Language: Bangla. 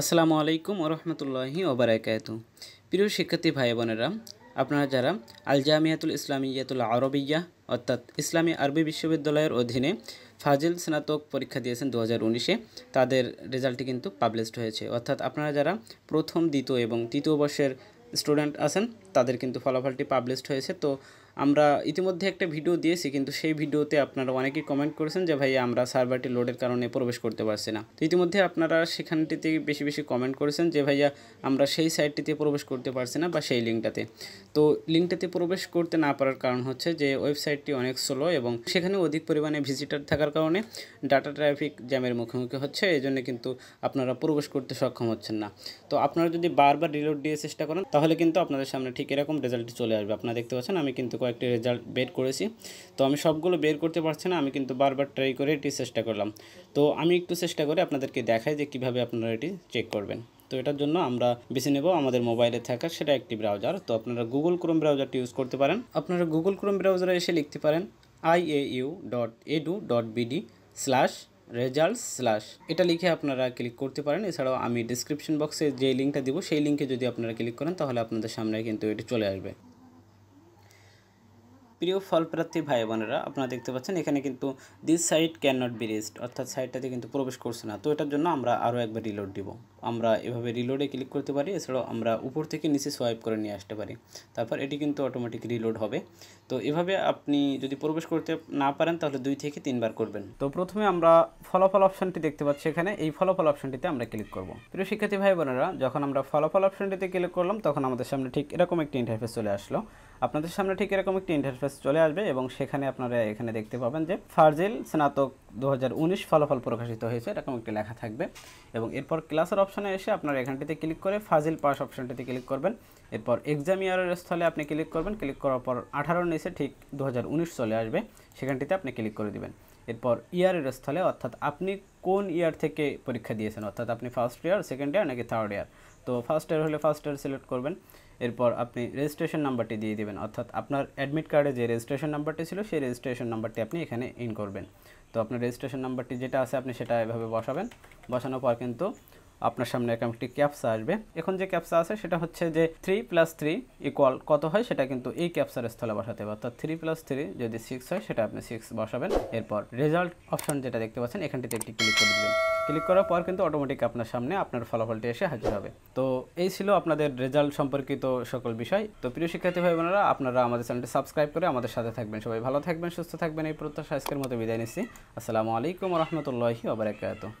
আসসালামু আলাইকুম ওরহমতুল্লাহি ওবরাকাত প্রিয় শিক্ষার্থী ভাই বোনেরা আপনারা যারা আল জামিয়াতুল ইসলামিয়াতুল আরবিয়া অর্থাৎ ইসলামী আরবি বিশ্ববিদ্যালয়ের অধীনে ফাজিল স্নাতক পরীক্ষা দিয়েছেন দু হাজার তাদের রেজাল্টটি কিন্তু পাবলিশড হয়েছে অর্থাৎ আপনারা যারা প্রথম দ্বিতীয় এবং তৃতীয় বর্ষের স্টুডেন্ট আছেন তাদের কিন্তু ফলাফলটি পাবলিশড হয়েছে তো আমরা ইতিমধ্যে একটা ভিডিও দিয়েছি কিন্তু সেই ভিডিওতে আপনারা অনেকেই কমেন্ট করেছেন যে ভাই আমরা সার্ভারটি লোডের কারণে প্রবেশ করতে পারছি না তো ইতিমধ্যে আপনারা সেখানটিতে বেশি বেশি কমেন্ট করেছেন যে ভাইয়া আমরা সেই সাইটটিতে প্রবেশ করতে পারছি না বা সেই লিঙ্কটাতে তো লিঙ্কটাতে প্রবেশ করতে না পারার কারণ হচ্ছে যে ওয়েবসাইটটি অনেক স্লো এবং সেখানে অধিক পরিমাণে ভিজিটার থাকার কারণে ডাটা ট্রাফিক জ্যামের মুখোমুখি হচ্ছে এই জন্য কিন্তু আপনারা প্রবেশ করতে সক্ষম হচ্ছেন না তো আপনারা যদি বারবার রিলোড দিয়ে চেষ্টা করেন তাহলে কিন্তু আপনাদের সামনে ঠিক এরকম রেজাল্ট চলে আসবে আপনারা দেখতে পাচ্ছেন আমি কিন্তু কয়েকটি রেজাল্ট বের করেছি তো আমি সবগুলো বের করতে পারছি না আমি কিন্তু বারবার ট্রাই করে এটি চেষ্টা করলাম তো আমি একটু চেষ্টা করে আপনাদেরকে দেখাই যে কিভাবে আপনারা এটি চেক করবেন তো এটার জন্য আমরা বেছে নেব আমাদের মোবাইলে থাকা সেটা একটি ব্রাউজার তো আপনারা গুগল ক্রোম ব্রাউজারটি ইউজ করতে পারেন আপনারা গুগল ক্রোম ব্রাউজারে এসে লিখতে পারেন IAU dot edu dot BD slash results slash এটা লিখে আপনারা ক্লিক করতে পারেন এছাড়াও আমি ডিসক্রিপশন বক্সে যে লিঙ্কটা দিব সেই লিঙ্কে যদি আপনারা ক্লিক করেন তাহলে আপনাদের সামনে কিন্তু এটি চলে আসবে প্রিয় ফলপ্রার্থী ভাই বোনেরা আপনারা দেখতে পাচ্ছেন এখানে কিন্তু this side can not be rest অর্থাৎ সাইডটাতে কিন্তু প্রবেশ করছে না তো এটার জন্য আমরা আরও একবার রিলোড দিব আমরা এভাবে রিলোডে ক্লিক করতে পারি এছাড়াও আমরা উপর থেকে নিচে সোয়াইপ করে নিয়ে আসতে পারি তারপর এটি কিন্তু অটোমেটিক রিলোড হবে তো এভাবে আপনি যদি প্রবেশ করতে না পারেন তাহলে দুই থেকে তিনবার করবেন তো প্রথমে আমরা ফলাফল অপশানটি দেখতে পাচ্ছি এখানে এই ফলাফল অপশানটিতে আমরা ক্লিক করব প্রিয় শিক্ষার্থী ভাই বোনেরা যখন আমরা ফলাফল অপশানটিতে ক্লিক করলাম তখন আমাদের সামনে ঠিক এরকম একটি ইন্টারফেস চলে আসলো আপনাদের সামনে ঠিক এরকম একটি ইন্টারফেস চলে আসবে এবং সেখানে আপনারা এখানে দেখতে পাবেন যে ফার্জিল স্নাতক 2019 ফলাফল প্রকাশিত হয়েছে এরকম একটি লেখা থাকবে এবং এরপর ক্লাসের অপশানে এসে আপনার এখানটিতে ক্লিক করে ফাজিল পাস অপশনটিতে ক্লিক করবেন এরপর এক্সাম ইয়ারের স্থলে আপনি ক্লিক করবেন ক্লিক করার পর আঠারোর নিচে ঠিক দু চলে আসবে সেখানটিতে আপনি ক্লিক করে দিবেন এরপর ইয়ারের স্থলে অর্থাৎ আপনি কোন ইয়ার থেকে পরীক্ষা দিয়েছেন অর্থাৎ আপনি ফার্স্ট ইয়ার সেকেন্ড ইয়ার নাকি থার্ড ইয়ার তো ফার্স্ট ইয়ার হলে ফার্স্ট ইয়ার সিলেক্ট করবেন এরপর আপনি রেজিস্ট্রেশন নাম্বারটি দিয়ে দেবেন অর্থাৎ আপনার অ্যাডমিট কার্ডে যে রেজিস্ট্রেশন নাম্বারটি ছিল সেই রেজিস্ট্রেশন নাম্বারটি আপনি এখানে ইন করবেন তো আপনার রেজিস্ট্রেশন নাম্বারটি যেটা আছে আপনি সেটা এভাবে বসাবেন বসানোর পর কিন্তু আপনার সামনে এরকম একটি ক্যাপসা আসবে এখন যে ক্যাপসা আছে সেটা হচ্ছে যে থ্রি প্লাস থ্রি ইকুয়াল কত হয় সেটা কিন্তু এই ক্যাপসার স্থলে বসাতে হবে অর্থাৎ থ্রি প্লাস থ্রি যদি সিক্স হয় সেটা আপনি সিক্স বসাবেন এরপর রেজাল্ট অপশন যেটা দেখতে পাচ্ছেন এখানটিতে একটি ক্লিক করে দেবেন ক্লিক করার পর কিন্তু অটোমেটিক আপনার সামনে আপনার ফলাফলটি এসে হাজির হবে তো এই ছিল আপনাদের রেজাল্ট সম্পর্কিত সকল বিষয় তো প্রিয় শিক্ষার্থী ভাই বোনেরা আপনারা আমাদের চ্যানেলটি সাবস্ক্রাইব করে আমাদের সাথে থাকবেন সবাই ভালো থাকবেন সুস্থ থাকবেন এই প্রত্যাশা আজকের মতো বিদায় নিচ্ছি আসসালামু আলাইকুম রহমতুল্লাহি আবরাকাত